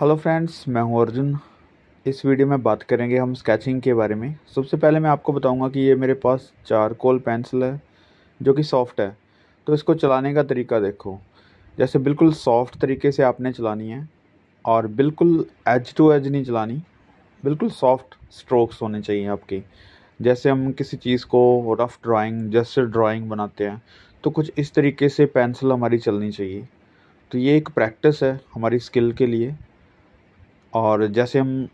hello friends मैं हूं अर्जुन इस वीडियो में बात करेंगे हम स्केचिंग के बारे में सबसे पहले मैं आपको बताऊंगा कि ये मेरे पास चार कोल पेंसिल है जो कि सॉफ्ट है तो इसको चलाने का तरीका देखो जैसे बिल्कुल सॉफ्ट तरीके से आपने चलानी है और बिल्कुल एज टू एज नहीं चलानी बिल्कुल सॉफ्ट स्ट्रोक्स होने चाहिए आपके जैसे हम किसी चीज़ को रफ़ ड्राइंग जस्ट ड्राइंग बनाते हैं तो कुछ इस तरीके से पेंसिल हमारी चलनी चाहिए तो ये एक प्रैक्टिस है हमारी स्किल के लिए और जैसे हम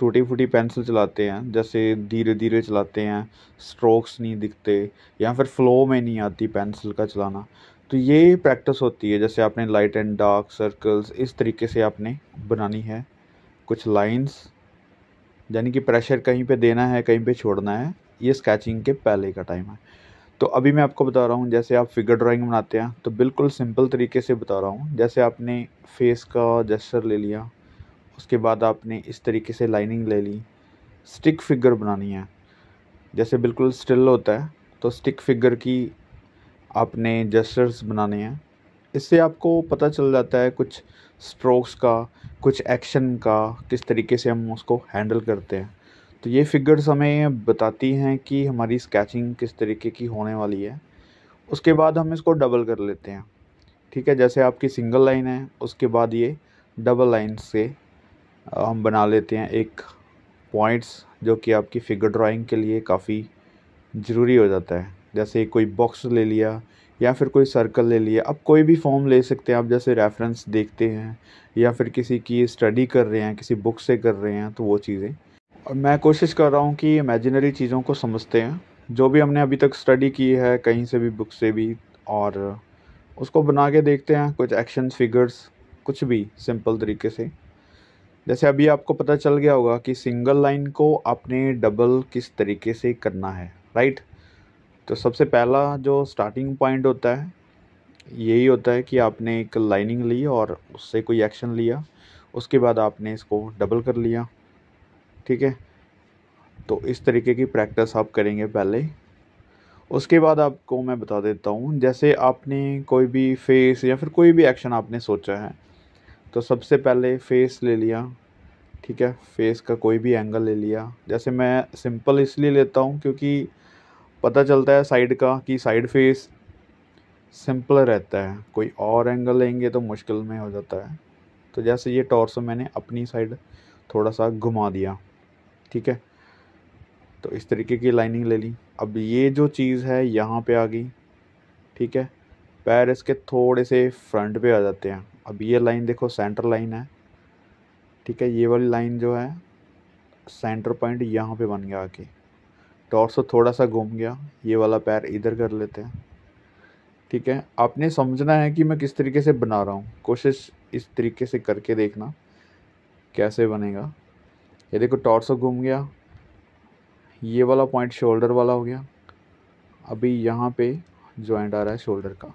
टूटी फूटी पेंसिल चलाते हैं जैसे धीरे धीरे चलाते हैं स्ट्रोक्स नहीं दिखते या फिर फ्लो में नहीं आती पेंसिल का चलाना तो ये प्रैक्टिस होती है जैसे आपने लाइट एंड डार्क सर्कल्स इस तरीके से आपने बनानी है कुछ लाइंस यानी कि प्रेशर कहीं पे देना है कहीं पे छोड़ना है ये स्केचिंग के पहले का टाइम है तो अभी मैं आपको बता रहा हूँ जैसे आप फिगर ड्राइंग बनाते हैं तो बिल्कुल सिंपल तरीके से बता रहा हूँ जैसे आपने फेस का जेस्चर ले लिया उसके बाद आपने इस तरीके से लाइनिंग ले ली स्टिक फिगर बनानी है जैसे बिल्कुल स्टिल होता है तो स्टिक फिगर की आपने जेस्टर्स बनाने हैं इससे आपको पता चल जाता है कुछ स्ट्रोक्स का कुछ एक्शन का किस तरीके से हम उसको हैंडल करते हैं तो ये फिगर्स हमें बताती हैं कि हमारी स्केचिंग किस तरीके की होने वाली है उसके बाद हम इसको डबल कर लेते हैं ठीक है जैसे आपकी सिंगल लाइन है उसके बाद ये डबल लाइन से हम बना लेते हैं एक पॉइंट्स जो कि आपकी फिगर ड्राइंग के लिए काफ़ी ज़रूरी हो जाता है जैसे कोई बॉक्स ले लिया या फिर कोई सर्कल ले लिया आप कोई भी फॉर्म ले सकते हैं आप जैसे रेफरेंस देखते हैं या फिर किसी की स्टडी कर रहे हैं किसी बुक से कर रहे हैं तो वो चीज़ें और मैं कोशिश कर रहा हूँ कि इमेजिनरी चीज़ों को समझते हैं जो भी हमने अभी तक स्टडी की है कहीं से भी बुक से भी और उसको बना के देखते हैं कुछ एक्शन फिगर्स कुछ भी सिंपल तरीके से जैसे अभी आपको पता चल गया होगा कि सिंगल लाइन को आपने डबल किस तरीके से करना है राइट तो सबसे पहला जो स्टार्टिंग पॉइंट होता है यही होता है कि आपने एक लाइनिंग ली और उससे कोई एक्शन लिया उसके बाद आपने इसको डबल कर लिया ठीक है तो इस तरीके की प्रैक्टिस आप करेंगे पहले उसके बाद आपको मैं बता देता हूँ जैसे आपने कोई भी फेस या फिर कोई भी एक्शन आपने सोचा है तो सबसे पहले फेस ले लिया ठीक है फेस का कोई भी एंगल ले लिया जैसे मैं सिंपल इसलिए लेता हूँ क्योंकि पता चलता है साइड का कि साइड फेस सिंपल रहता है कोई और एंगल लेंगे तो मुश्किल में हो जाता है तो जैसे ये टॉर्स मैंने अपनी साइड थोड़ा सा घुमा दिया ठीक है तो इस तरीके की लाइनिंग ले ली अब ये जो चीज़ है यहाँ पे आ गई ठीक है पैर इसके थोड़े से फ्रंट पे आ जाते हैं अब ये लाइन देखो सेंटर लाइन है ठीक है ये वाली लाइन जो है सेंटर पॉइंट यहाँ पे बन गया आके टॉर्सो तो थोड़ा सा घूम गया ये वाला पैर इधर कर लेते हैं ठीक है आपने समझना है कि मैं किस तरीके से बना रहा हूँ कोशिश इस तरीके से करके देखना कैसे बनेगा ये देखो टॉर्सो तो घूम गया ये वाला पॉइंट शोल्डर वाला हो गया अभी यहाँ पे जॉइंट आ रहा है शोल्डर का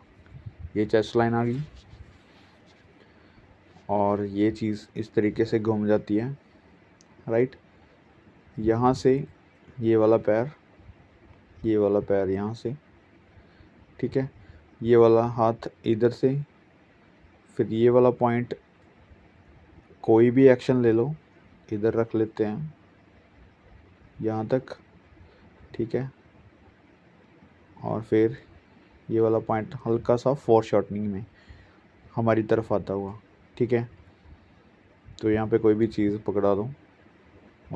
ये चेस्ट लाइन आ गई और ये चीज़ इस तरीके से घूम जाती है राइट यहाँ से ये वाला पैर ये वाला पैर यहाँ से ठीक है ये वाला हाथ इधर से फिर ये वाला पॉइंट कोई भी एक्शन ले लो इधर रख लेते हैं यहाँ तक ठीक है और फिर ये वाला पॉइंट हल्का सा फोर शॉर्टनिंग में हमारी तरफ आता हुआ ठीक है तो यहाँ पे कोई भी चीज़ पकड़ा दो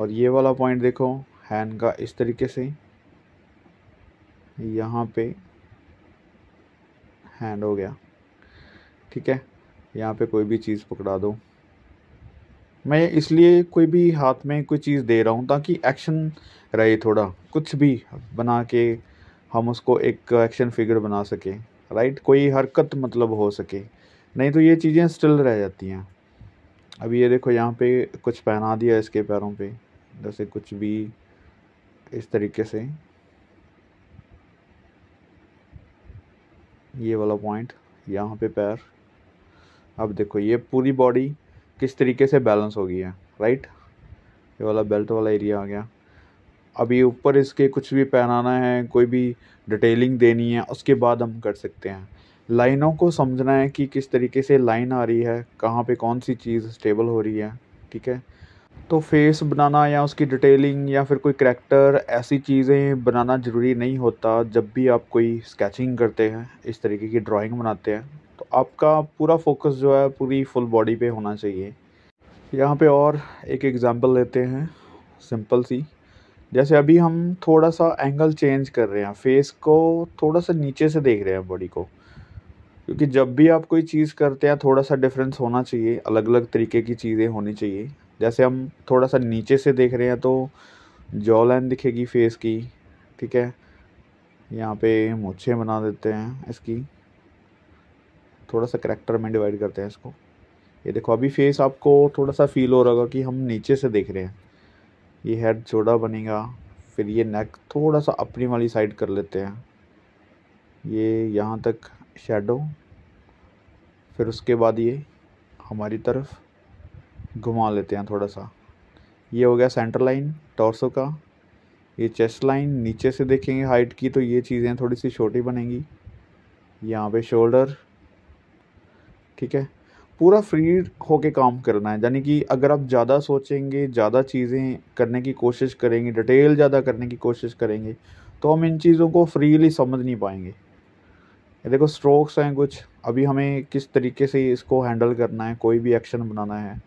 और ये वाला पॉइंट देखो हैंड का इस तरीके से यहाँ पे हैंड हो गया ठीक है यहाँ पे कोई भी चीज़ पकड़ा दो मैं इसलिए कोई भी हाथ में कोई चीज़ दे रहा हूँ ताकि एक्शन रहे थोड़ा कुछ भी बना के हम उसको एक एक्शन फिगर बना सकें राइट कोई हरकत मतलब हो सके नहीं तो ये चीज़ें स्टिल रह जाती हैं अब ये देखो यहाँ पे कुछ पहना दिया इसके पैरों पे जैसे कुछ भी इस तरीके से ये वाला पॉइंट यहाँ पे पैर अब देखो ये पूरी बॉडी किस तरीके से बैलेंस हो गई है राइट ये वाला बेल्ट वाला एरिया आ गया अभी ऊपर इसके कुछ भी पहनाना है कोई भी डिटेलिंग देनी है उसके बाद हम कर सकते हैं लाइनों को समझना है कि किस तरीके से लाइन आ रही है कहाँ पे कौन सी चीज़ स्टेबल हो रही है ठीक है तो फेस बनाना या उसकी डिटेलिंग या फिर कोई करेक्टर ऐसी चीज़ें बनाना ज़रूरी नहीं होता जब भी आप कोई स्केचिंग करते हैं इस तरीके की ड्राइंग बनाते हैं तो आपका पूरा फोकस जो है पूरी फुल बॉडी पे होना चाहिए यहाँ पे और एक एग्ज़ाम्पल लेते हैं सिंपल सी जैसे अभी हम थोड़ा सा एंगल चेंज कर रहे हैं फेस को थोड़ा सा नीचे से देख रहे हैं बॉडी को क्योंकि जब भी आप कोई चीज़ करते हैं थोड़ा सा डिफरेंस होना चाहिए अलग अलग तरीके की चीज़ें होनी चाहिए जैसे हम थोड़ा सा नीचे से देख रहे हैं तो जॉ लाइन दिखेगी फेस की ठीक है यहाँ पे मोछे बना देते हैं इसकी थोड़ा सा करेक्टर में डिवाइड करते हैं इसको ये देखो अभी फेस आपको थोड़ा सा फील हो रहा होगा कि हम नीचे से देख रहे हैं ये हेड छोटा बनेगा फिर ये नेक थोड़ा सा अपनी वाली साइड कर लेते हैं ये यहाँ तक शेडो फिर उसके बाद ये हमारी तरफ घुमा लेते हैं थोड़ा सा ये हो गया सेंटर लाइन टॉर्सो का ये चेस्ट लाइन नीचे से देखेंगे हाइट की तो ये चीज़ें थोड़ी सी छोटी बनेंगी यहाँ पे शोल्डर ठीक है पूरा फ्री होके काम करना है यानी कि अगर आप ज़्यादा सोचेंगे ज़्यादा चीज़ें करने की कोशिश करेंगे डिटेल ज़्यादा करने की कोशिश करेंगे तो हम इन चीज़ों को फ्रीली समझ नहीं पाएंगे ये देखो स्ट्रोक्स हैं कुछ अभी हमें किस तरीके से इसको हैंडल करना है कोई भी एक्शन बनाना है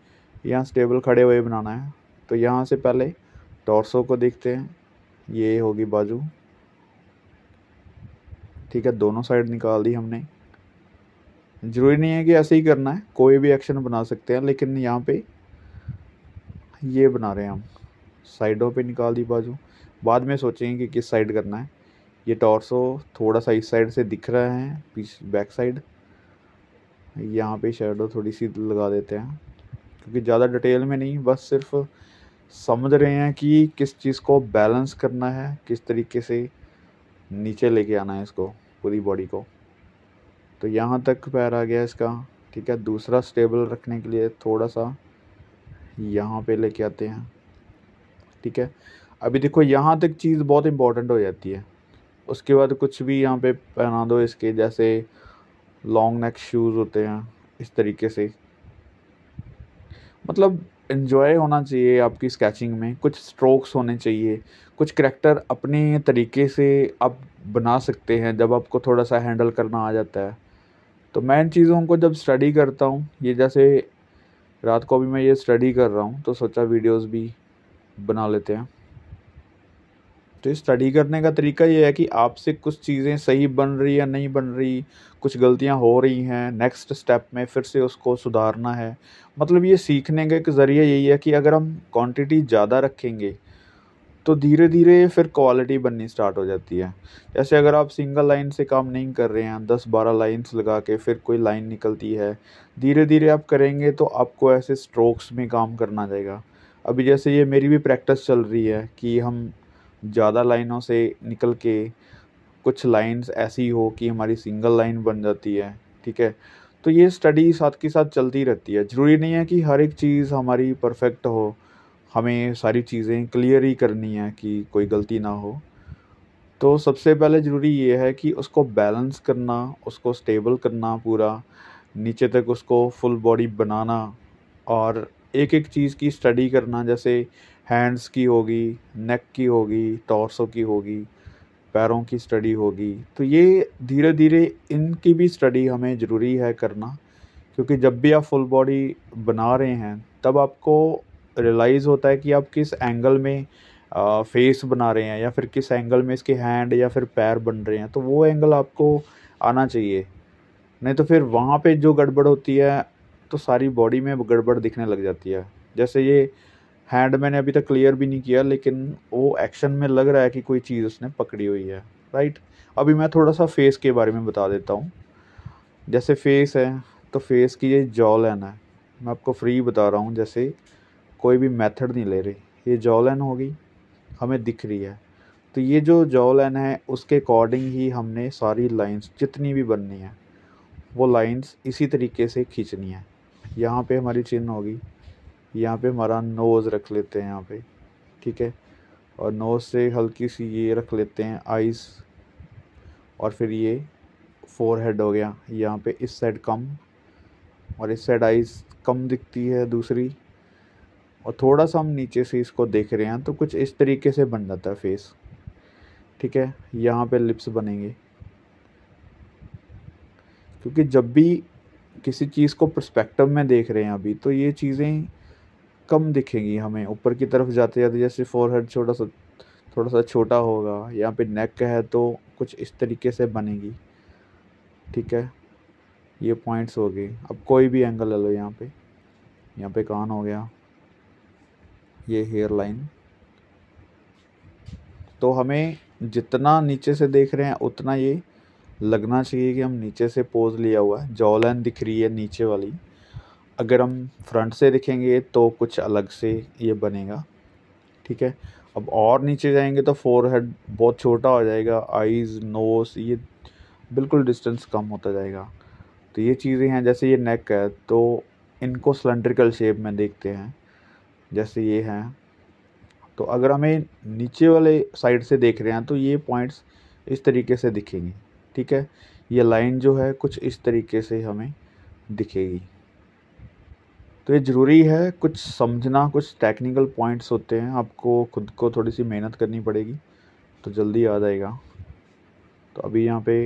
यहाँ स्टेबल खड़े हुए बनाना है तो यहाँ से पहले टॉर्सो को देखते हैं ये होगी बाजू ठीक है दोनों साइड निकाल दी हमने ज़रूरी नहीं है कि ऐसे ही करना है कोई भी एक्शन बना सकते हैं लेकिन यहाँ पे ये बना रहे हैं हम साइडों पे निकाल दी बाजू बाद में सोचेंगे कि किस साइड करना है ये टॉर्सो थोड़ा सा इस साइड से दिख रहा है पीछ बैक साइड यहाँ पे शेडो थोड़ी सी लगा देते हैं क्योंकि ज़्यादा डिटेल में नहीं बस सिर्फ समझ रहे हैं कि किस चीज़ को बैलेंस करना है किस तरीके से नीचे लेके आना है इसको पूरी बॉडी को तो यहाँ तक पैर आ गया इसका ठीक है दूसरा स्टेबल रखने के लिए थोड़ा सा यहाँ पे लेके आते हैं ठीक है अभी देखो यहाँ तक चीज़ बहुत इम्पोर्टेंट हो जाती है उसके बाद कुछ भी यहाँ पे पहना दो इसके जैसे लॉन्ग नेक शूज़ होते हैं इस तरीके से मतलब इन्जॉय होना चाहिए आपकी स्केचिंग में कुछ स्ट्रोक्स होने चाहिए कुछ करेक्टर अपने तरीके से आप बना सकते हैं जब आपको थोड़ा सा हैंडल करना आ जाता है तो मैं इन चीज़ों को जब स्टडी करता हूँ ये जैसे रात को भी मैं ये स्टडी कर रहा हूँ तो सोचा वीडियोस भी बना लेते हैं तो ये स्टडी करने का तरीका ये है कि आपसे कुछ चीज़ें सही बन रही या नहीं बन रही कुछ गलतियां हो रही हैं नेक्स्ट स्टेप में फिर से उसको सुधारना है मतलब ये सीखने का एक ज़रिया यही है कि अगर हम क्वांटिटी ज़्यादा रखेंगे तो धीरे धीरे फिर क्वालिटी बननी स्टार्ट हो जाती है जैसे अगर आप सिंगल लाइन से काम नहीं कर रहे हैं दस बारह लाइन्स लगा के फिर कोई लाइन निकलती है धीरे धीरे आप करेंगे तो आपको ऐसे स्ट्रोक्स में काम करना जाएगा अभी जैसे ये मेरी भी प्रैक्टिस चल रही है कि हम ज़्यादा लाइनों से निकल के कुछ लाइंस ऐसी हो कि हमारी सिंगल लाइन बन जाती है ठीक है तो ये स्टडी साथ के साथ चलती रहती है ज़रूरी नहीं है कि हर एक चीज़ हमारी परफेक्ट हो हमें सारी चीज़ें क्लियर ही करनी है कि कोई गलती ना हो तो सबसे पहले ज़रूरी ये है कि उसको बैलेंस करना उसको स्टेबल करना पूरा नीचे तक उसको फुल बॉडी बनाना और एक एक चीज़ की स्टडी करना जैसे हैंड्स की होगी नेक की होगी टॉर्सो की होगी पैरों की स्टडी होगी तो ये धीरे धीरे इनकी भी स्टडी हमें ज़रूरी है करना क्योंकि जब भी आप फुल बॉडी बना रहे हैं तब आपको रियलाइज़ होता है कि आप किस एंगल में फेस बना रहे हैं या फिर किस एंगल में इसके हैंड या फिर पैर बन रहे हैं तो वो एंगल आपको आना चाहिए नहीं तो फिर वहाँ पे जो गड़बड़ होती है तो सारी बॉडी में गड़बड़ दिखने लग जाती है जैसे ये हैंड मैंने अभी तक क्लियर भी नहीं किया लेकिन वो एक्शन में लग रहा है कि कोई चीज़ उसने पकड़ी हुई है राइट अभी मैं थोड़ा सा फेस के बारे में बता देता हूँ जैसे फेस है तो फेस की ये जॉ लाइन है मैं आपको फ्री बता रहा हूँ जैसे कोई भी मेथड नहीं ले रही ये जॉ लाइन हो गई हमें दिख रही है तो ये जो जॉ लाइन है उसके अकॉर्डिंग ही हमने सारी लाइंस जितनी भी बननी है वो लाइंस इसी तरीके से खींचनी है यहाँ पे हमारी चिन्ह होगी यहाँ पे हमारा नोज़ रख लेते हैं यहाँ पे ठीक है और नोज़ से हल्की सी ये रख लेते हैं आइस और फिर ये फोर हेड हो गया यहाँ पे इस साइड कम और इस साइड आइस कम दिखती है दूसरी और थोड़ा सा हम नीचे से इसको देख रहे हैं तो कुछ इस तरीके से बन जाता है फेस ठीक है यहाँ पे लिप्स बनेंगे क्योंकि जब भी किसी चीज़ को प्रस्पेक्टिव में देख रहे हैं अभी तो ये चीज़ें कम दिखेगी हमें ऊपर की तरफ जाते जाते जैसे फोरहेड छोटा सा थोड़ा सा छोटा होगा यहाँ पे नेक है तो कुछ इस तरीके से बनेगी ठीक है ये पॉइंट्स हो गए अब कोई भी एंगल ले लो यहाँ पे यहाँ पे कान हो गया ये हेयर लाइन तो हमें जितना नीचे से देख रहे हैं उतना ये लगना चाहिए कि हम नीचे से पोज लिया हुआ है जॉ लाइन दिख रही है नीचे वाली अगर हम फ्रंट से दिखेंगे तो कुछ अलग से ये बनेगा ठीक है अब और नीचे जाएंगे तो फोर हेड बहुत छोटा हो जाएगा आईज़ नोस ये बिल्कुल डिस्टेंस कम होता जाएगा तो ये चीज़ें हैं जैसे ये नेक है तो इनको सिलेंड्रिकल शेप में देखते हैं जैसे ये हैं तो अगर हमें नीचे वाले साइड से देख रहे हैं तो ये पॉइंट्स इस तरीके से दिखेंगे ठीक है ये लाइन जो है कुछ इस तरीके से हमें दिखेगी तो ये ज़रूरी है कुछ समझना कुछ टेक्निकल पॉइंट्स होते हैं आपको खुद को थोड़ी सी मेहनत करनी पड़ेगी तो जल्दी आ जाएगा तो अभी यहाँ पे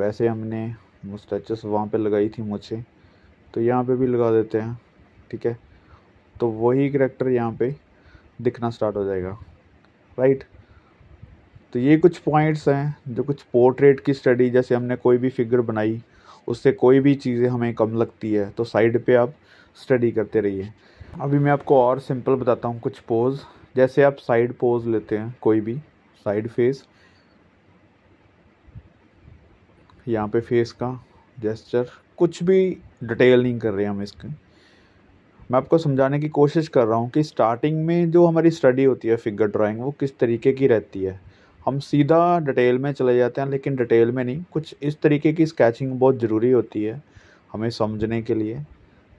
वैसे हमने मुस्टैचस वहाँ पे लगाई थी मुझे तो यहाँ पे भी लगा देते हैं ठीक है तो वही करेक्टर यहाँ पे दिखना स्टार्ट हो जाएगा राइट तो ये कुछ पॉइंट्स हैं जो कुछ पोर्ट्रेट की स्टडी जैसे हमने कोई भी फिगर बनाई उससे कोई भी चीज़ें हमें कम लगती है तो साइड पे आप स्टडी करते रहिए अभी मैं आपको और सिंपल बताता हूँ कुछ पोज़ जैसे आप साइड पोज लेते हैं कोई भी साइड फेस यहाँ पे फेस का जेस्चर कुछ भी डिटेल नहीं कर रहे हम इसके मैं आपको समझाने की कोशिश कर रहा हूँ कि स्टार्टिंग में जो हमारी स्टडी होती है फिगर ड्राइंग वो किस तरीके की रहती है हम सीधा डिटेल में चले जाते हैं लेकिन डिटेल में नहीं कुछ इस तरीके की स्केचिंग बहुत ज़रूरी होती है हमें समझने के लिए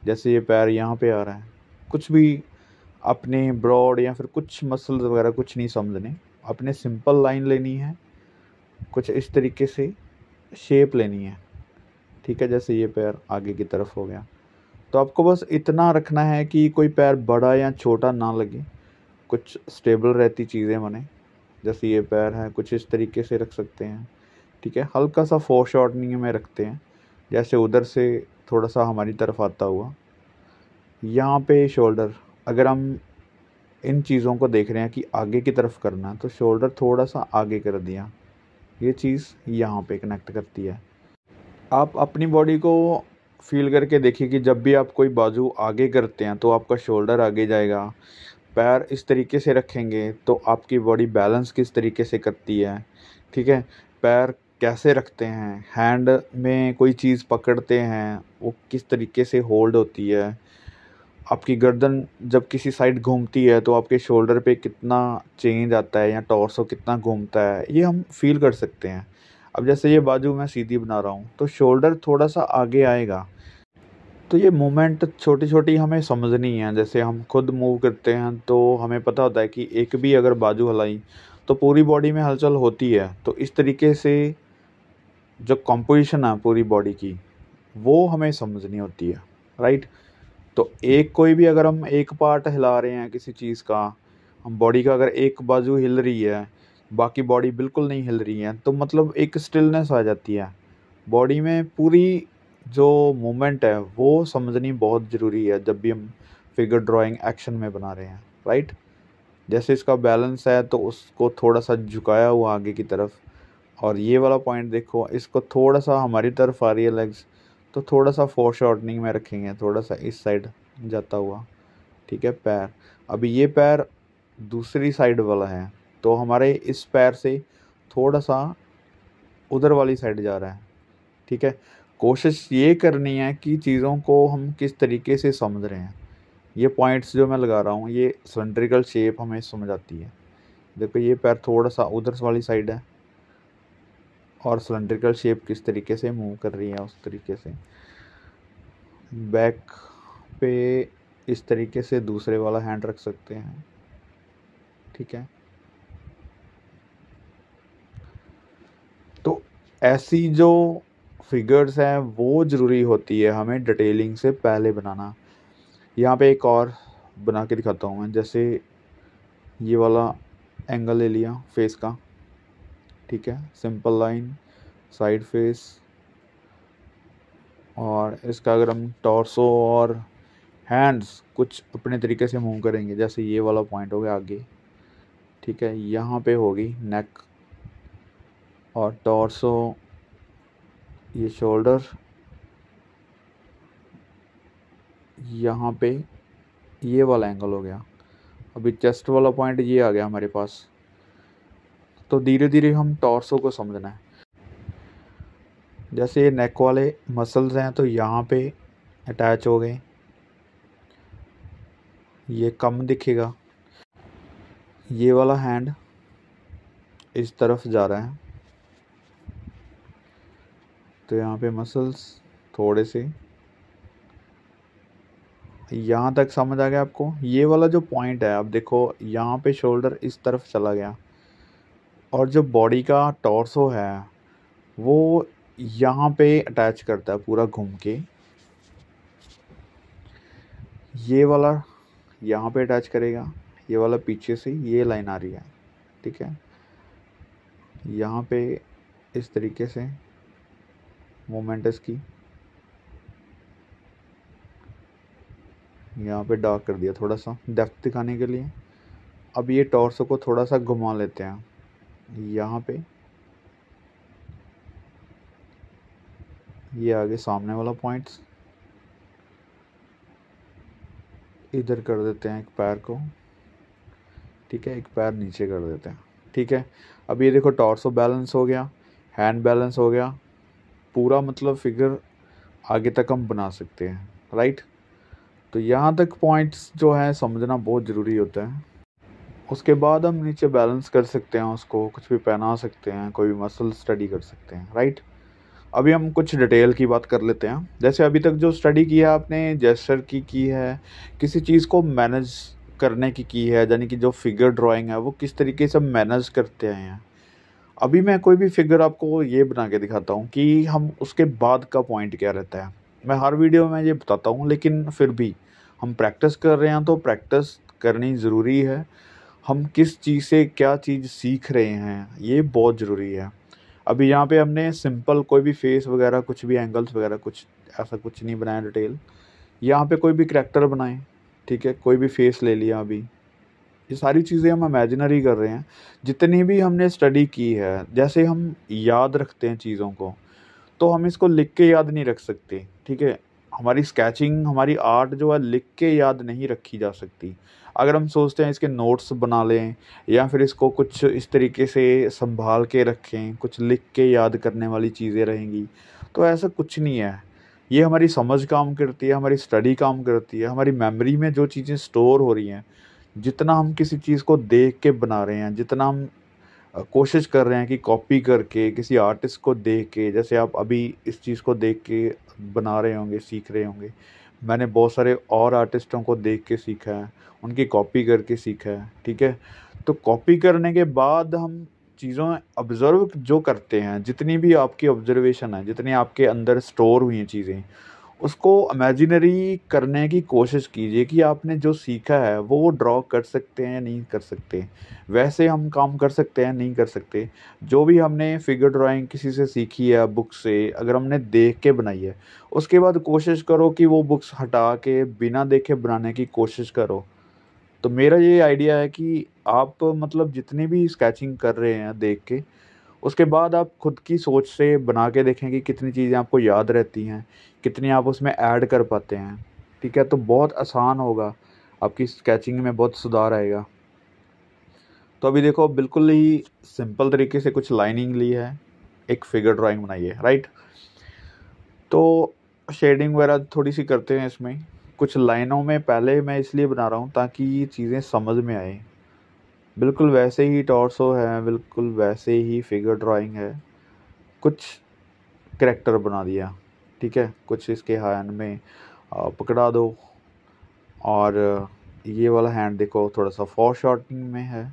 जैसे ये पैर यहाँ पे आ रहा है कुछ भी अपने ब्रॉड या फिर कुछ मसल्स वगैरह कुछ नहीं समझने अपने सिंपल लाइन लेनी है कुछ इस तरीके से शेप लेनी है ठीक है जैसे ये पैर आगे की तरफ हो गया तो आपको बस इतना रखना है कि कोई पैर बड़ा या छोटा ना लगे कुछ स्टेबल रहती चीज़ें बने जैसे ये पैर है कुछ इस तरीके से रख सकते हैं ठीक है हल्का सा फोर शॉर्टनिंग में रखते हैं जैसे उधर से थोड़ा सा हमारी तरफ आता हुआ यहाँ पे शोल्डर अगर हम इन चीज़ों को देख रहे हैं कि आगे की तरफ करना तो शोल्डर थोड़ा सा आगे कर दिया ये चीज़ यहाँ पे कनेक्ट करती है आप अपनी बॉडी को फील करके देखिए कि जब भी आप कोई बाजू आगे करते हैं तो आपका शोल्डर आगे जाएगा पैर इस तरीके से रखेंगे तो आपकी बॉडी बैलेंस किस तरीके से करती है ठीक है पैर कैसे रखते हैं हैंड में कोई चीज़ पकड़ते हैं वो किस तरीके से होल्ड होती है आपकी गर्दन जब किसी साइड घूमती है तो आपके शोल्डर पे कितना चेंज आता है या टॉर्सो कितना घूमता है ये हम फील कर सकते हैं अब जैसे ये बाजू मैं सीधी बना रहा हूँ तो शोल्डर थोड़ा सा आगे आएगा तो ये मोमेंट छोटी छोटी हमें समझनी है जैसे हम खुद मूव करते हैं तो हमें पता होता है कि एक भी अगर बाजू हलाई तो पूरी बॉडी में हलचल होती है तो इस तरीके से जो कॉम्पोजिशन है पूरी बॉडी की वो हमें समझनी होती है राइट तो एक कोई भी अगर हम एक पार्ट हिला रहे हैं किसी चीज़ का हम बॉडी का अगर एक बाजू हिल रही है बाकी बॉडी बिल्कुल नहीं हिल रही है तो मतलब एक स्टिलनेस आ जाती है बॉडी में पूरी जो मूवमेंट है वो समझनी बहुत ज़रूरी है जब भी हम फिगर ड्राइंग एक्शन में बना रहे हैं राइट जैसे इसका बैलेंस है तो उसको थोड़ा सा झुकाया हुआ आगे की तरफ और ये वाला पॉइंट देखो इसको थोड़ा सा हमारी तरफ आ रही है लेग्स तो थोड़ा सा फोर शॉर्टनिंग में रखेंगे थोड़ा सा इस साइड जाता हुआ ठीक है पैर अभी ये पैर दूसरी साइड वाला है तो हमारे इस पैर से थोड़ा सा उधर वाली साइड जा रहा है ठीक है कोशिश ये करनी है कि चीज़ों को हम किस तरीके से समझ रहे हैं ये पॉइंट्स जो मैं लगा रहा हूँ ये सिलेंड्रिकल शेप हमें समझ आती है देखो ये पैर थोड़ा सा उधर वाली साइड है और सिलेंड्रिकल शेप किस तरीके से मूव कर रही है उस तरीके से बैक पे इस तरीके से दूसरे वाला हैंड रख सकते हैं ठीक है तो ऐसी जो फिगर्स हैं वो ज़रूरी होती है हमें डिटेलिंग से पहले बनाना यहाँ पे एक और बना के दिखाता हूँ मैं जैसे ये वाला एंगल ले लिया फेस का ठीक है सिंपल लाइन साइड फेस और इसका अगर हम टॉर्सो और हैंड्स कुछ अपने तरीके से मूव करेंगे जैसे ये वाला पॉइंट हो गया आगे ठीक है यहाँ पे होगी नेक और टॉर्सो ये शोल्डर यहाँ पे ये वाला एंगल हो गया अभी चेस्ट वाला पॉइंट ये आ गया हमारे पास तो धीरे धीरे हम टॉर्सो को समझना है जैसे ये नेक वाले मसल्स हैं तो यहाँ पे अटैच हो गए ये कम दिखेगा ये वाला हैंड इस तरफ जा रहा है तो यहाँ पे मसल्स थोड़े से यहाँ तक समझ आ गया आपको ये वाला जो पॉइंट है आप देखो यहाँ पे शोल्डर इस तरफ चला गया और जो बॉडी का टॉर्सो है वो यहाँ पे अटैच करता है पूरा घूम के ये वाला यहाँ पे अटैच करेगा ये वाला पीछे से ये लाइन आ रही है ठीक है यहाँ पे इस तरीके से मोमेंट इसकी यहाँ पे डार्क कर दिया थोड़ा सा डेप्थ दिखाने के लिए अब ये टॉर्सो को थोड़ा सा घुमा लेते हैं यहाँ पे ये आगे सामने वाला पॉइंट्स इधर कर देते हैं एक पैर को ठीक है एक पैर नीचे कर देते हैं ठीक है अब ये देखो टॉर्सो बैलेंस हो गया हैंड बैलेंस हो गया पूरा मतलब फिगर आगे तक हम बना सकते हैं राइट तो यहाँ तक पॉइंट्स जो है समझना बहुत ज़रूरी होता है उसके बाद हम नीचे बैलेंस कर सकते हैं उसको कुछ भी पहना सकते हैं कोई भी मसल स्टडी कर सकते हैं राइट अभी हम कुछ डिटेल की बात कर लेते हैं जैसे अभी तक जो स्टडी की है आपने जेस्टर की की है किसी चीज़ को मैनेज करने की की है यानी कि जो फिगर ड्राइंग है वो किस तरीके से मैनेज करते हैं अभी मैं कोई भी फिगर आपको ये बना के दिखाता हूँ कि हम उसके बाद का पॉइंट क्या रहता है मैं हर वीडियो में ये बताता हूँ लेकिन फिर भी हम प्रैक्टिस कर रहे हैं तो प्रैक्टिस करनी ज़रूरी है हम किस चीज़ से क्या चीज़ सीख रहे हैं ये बहुत ज़रूरी है अभी यहाँ पे हमने सिंपल कोई भी फेस वगैरह कुछ भी एंगल्स वगैरह कुछ ऐसा कुछ नहीं बनाया डिटेल यहाँ पे कोई भी करेक्टर बनाए ठीक है कोई भी फेस ले लिया अभी ये सारी चीज़ें हम इमेजिनरी कर रहे हैं जितनी भी हमने स्टडी की है जैसे हम याद रखते हैं चीज़ों को तो हम इसको लिख के याद नहीं रख सकते ठीक है हमारी स्केचिंग हमारी आर्ट जो है लिख के याद नहीं रखी जा सकती अगर हम सोचते हैं इसके नोट्स बना लें या फिर इसको कुछ इस तरीके से संभाल के रखें कुछ लिख के याद करने वाली चीज़ें रहेंगी तो ऐसा कुछ नहीं है ये हमारी समझ काम करती है हमारी स्टडी काम करती है हमारी मेमोरी में जो चीज़ें स्टोर हो रही हैं जितना हम किसी चीज़ को देख के बना रहे हैं जितना हम कोशिश कर रहे हैं कि कॉपी करके किसी आर्टिस्ट को देख के जैसे आप अभी इस चीज़ को देख के बना रहे होंगे सीख रहे होंगे मैंने बहुत सारे और आर्टिस्टों को देख के सीखा है उनकी कॉपी करके सीखा है ठीक है तो कॉपी करने के बाद हम चीज़ों ऑब्ज़र्व जो करते हैं जितनी भी आपकी ऑब्जर्वेशन है जितनी आपके अंदर स्टोर हुई हैं चीज़ें उसको इमेजिनरी करने की कोशिश कीजिए कि आपने जो सीखा है वो वो ड्रॉ कर सकते हैं नहीं कर सकते वैसे हम काम कर सकते हैं नहीं कर सकते जो भी हमने फिगर ड्राइंग किसी से सीखी है बुक से अगर हमने देख के बनाई है उसके बाद कोशिश करो कि वो बुक्स हटा के बिना देखे बनाने की कोशिश करो तो मेरा ये आइडिया है कि आप मतलब जितनी भी स्केचिंग कर रहे हैं देख के उसके बाद आप ख़ुद की सोच से बना के देखें कि कितनी चीज़ें आपको याद रहती हैं कितनी आप उसमें ऐड कर पाते हैं ठीक है तो बहुत आसान होगा आपकी स्केचिंग में बहुत सुधार आएगा तो अभी देखो बिल्कुल ही सिंपल तरीके से कुछ लाइनिंग ली है एक फिगर ड्राइंग बनाइए राइट तो शेडिंग वगैरह थोड़ी सी करते हैं इसमें कुछ लाइनों में पहले मैं इसलिए बना रहा हूँ ताकि ये चीज़ें समझ में आए बिल्कुल वैसे ही टॉर्सो है बिल्कुल वैसे ही फिगर ड्राइंग है कुछ करेक्टर बना दिया ठीक है कुछ इसके हैंड में पकड़ा दो और ये वाला हैंड देखो थोड़ा सा फॉर शॉर्टिंग में है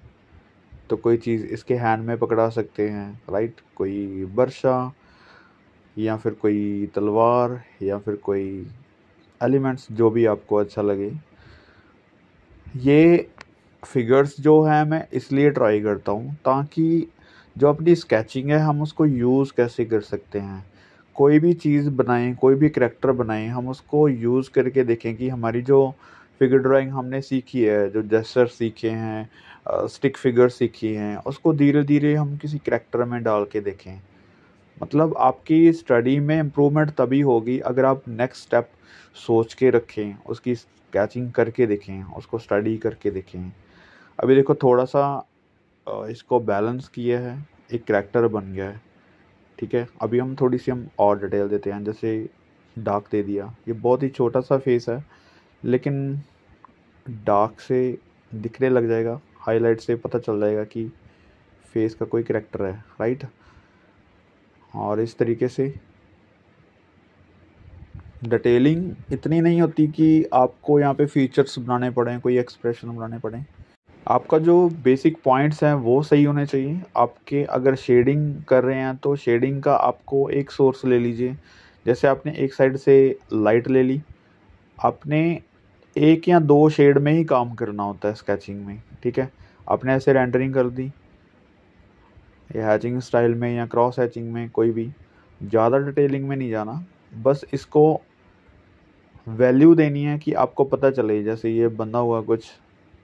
तो कोई चीज़ इसके हैंड में पकड़ा सकते हैं राइट कोई बर्शा या फिर कोई तलवार या फिर कोई एलिमेंट्स जो भी आपको अच्छा लगे ये फिगर्स जो हैं मैं इसलिए ट्राई करता हूँ ताकि जो अपनी स्केचिंग है हम उसको यूज़ कैसे कर सकते हैं कोई भी चीज़ बनाएं कोई भी करेक्टर बनाएं हम उसको यूज़ करके देखें कि हमारी जो फिगर ड्राइंग हमने सीखी है जो जेस्टर सीखे हैं स्टिक फिगर सीखी हैं उसको धीरे धीरे हम किसी करेक्टर में डाल के देखें मतलब आपकी स्टडी में इम्प्रूवमेंट तभी होगी अगर आप नेक्स्ट स्टेप सोच के रखें उसकी स्केचिंग करके देखें उसको स्टडी करके देखें अभी देखो थोड़ा सा इसको बैलेंस किया है एक करेक्टर बन गया है ठीक है अभी हम थोड़ी सी हम और डिटेल देते हैं जैसे डार्क दे दिया ये बहुत ही छोटा सा फेस है लेकिन डार्क से दिखने लग जाएगा हाईलाइट से पता चल जाएगा कि फेस का कोई करेक्टर है राइट और इस तरीके से डिटेलिंग इतनी नहीं होती कि आपको यहाँ पे फीचर्स बनाने पड़ें कोई एक्सप्रेशन बनाने पड़ें आपका जो बेसिक पॉइंट्स हैं वो सही होने चाहिए आपके अगर शेडिंग कर रहे हैं तो शेडिंग का आपको एक सोर्स ले लीजिए जैसे आपने एक साइड से लाइट ले ली आपने एक या दो शेड में ही काम करना होता है स्केचिंग में ठीक है आपने ऐसे रेंडरिंग कर दी या हैचिंग स्टाइल में या क्रॉस हैचिंग में कोई भी ज़्यादा डिटेलिंग में नहीं जाना बस इसको वैल्यू देनी है कि आपको पता चले जैसे ये बंदा हुआ कुछ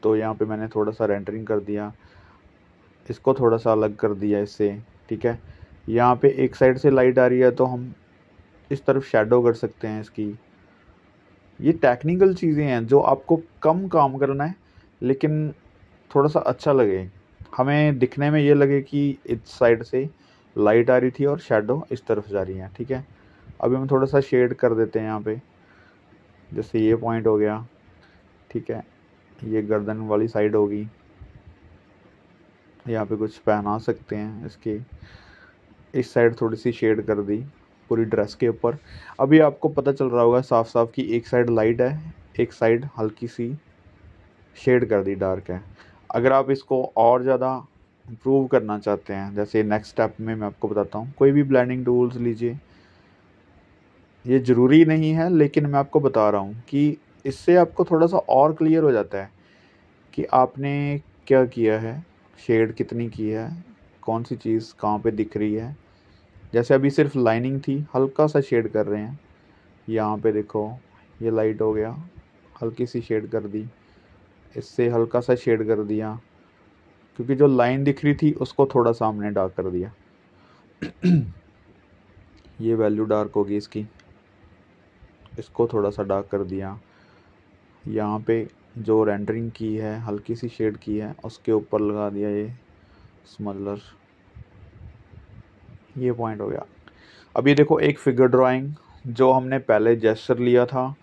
तो यहाँ पे मैंने थोड़ा सा रेंटरिंग कर दिया इसको थोड़ा सा अलग कर दिया इससे ठीक है यहाँ पे एक साइड से लाइट आ रही है तो हम इस तरफ शेडो कर सकते हैं इसकी ये टेक्निकल चीज़ें हैं जो आपको कम काम करना है लेकिन थोड़ा सा अच्छा लगे हमें दिखने में ये लगे कि इस साइड से लाइट आ रही थी और शेडो इस तरफ जा रही है ठीक है अभी हम थोड़ा सा शेड कर देते हैं यहाँ पे जैसे ये पॉइंट हो गया ठीक है ये गर्दन वाली साइड होगी यहाँ पे कुछ पहना सकते हैं इसके इस साइड थोड़ी सी शेड कर दी पूरी ड्रेस के ऊपर अभी आपको पता चल रहा होगा साफ साफ कि एक साइड लाइट है एक साइड हल्की सी शेड कर दी डार्क है अगर आप इसको और ज़्यादा इम्प्रूव करना चाहते हैं जैसे नेक्स्ट स्टेप में मैं आपको बताता हूँ कोई भी ब्लैंडिंग टूल्स लीजिए ये ज़रूरी नहीं है लेकिन मैं आपको बता रहा हूँ कि इससे आपको थोड़ा सा और क्लियर हो जाता है कि आपने क्या किया है शेड कितनी की है कौन सी चीज़ कहाँ पे दिख रही है जैसे अभी सिर्फ लाइनिंग थी हल्का सा शेड कर रहे हैं यहाँ पे देखो ये लाइट हो गया हल्की सी शेड कर दी इससे हल्का सा शेड कर दिया क्योंकि जो लाइन दिख रही थी उसको थोड़ा सा हमने डार्क कर दिया ये वैल्यू डार्क होगी इसकी इसको थोड़ा सा डार्क कर दिया यहाँ पे जो रेंडरिंग की है हल्की सी शेड की है उसके ऊपर लगा दिया ये स्मलर ये पॉइंट हो गया अब ये देखो एक फिगर ड्राइंग जो हमने पहले जेस्टर लिया था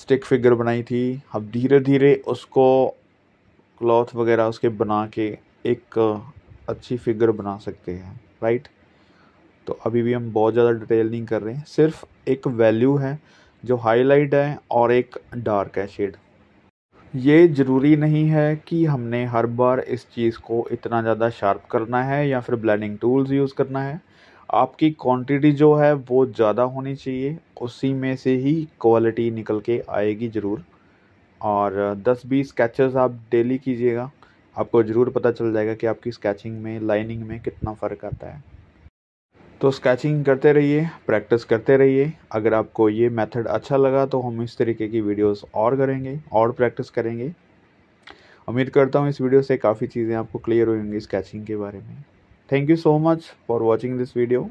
स्टिक फिगर बनाई थी अब धीरे धीरे उसको क्लॉथ वगैरह उसके बना के एक अच्छी फिगर बना सकते हैं राइट तो अभी भी हम बहुत ज़्यादा डिटेल नहीं कर रहे हैं सिर्फ एक वैल्यू है जो हाईलाइट है और एक डार्क है शेड ये ज़रूरी नहीं है कि हमने हर बार इस चीज़ को इतना ज़्यादा शार्प करना है या फिर ब्लेंडिंग टूल्स यूज़ करना है आपकी क्वांटिटी जो है वो ज़्यादा होनी चाहिए उसी में से ही क्वालिटी निकल के आएगी ज़रूर और 10-20 स्केचेस आप डेली कीजिएगा आपको ज़रूर पता चल जाएगा कि आपकी स्केचिंग में लाइनिंग में कितना फ़र्क आता है तो स्केचिंग करते रहिए प्रैक्टिस करते रहिए अगर आपको ये मेथड अच्छा लगा तो हम इस तरीके की वीडियोस और करेंगे और प्रैक्टिस करेंगे उम्मीद करता हूँ इस वीडियो से काफ़ी चीज़ें आपको क्लियर होंगी स्केचिंग के बारे में thank you so much for watching this video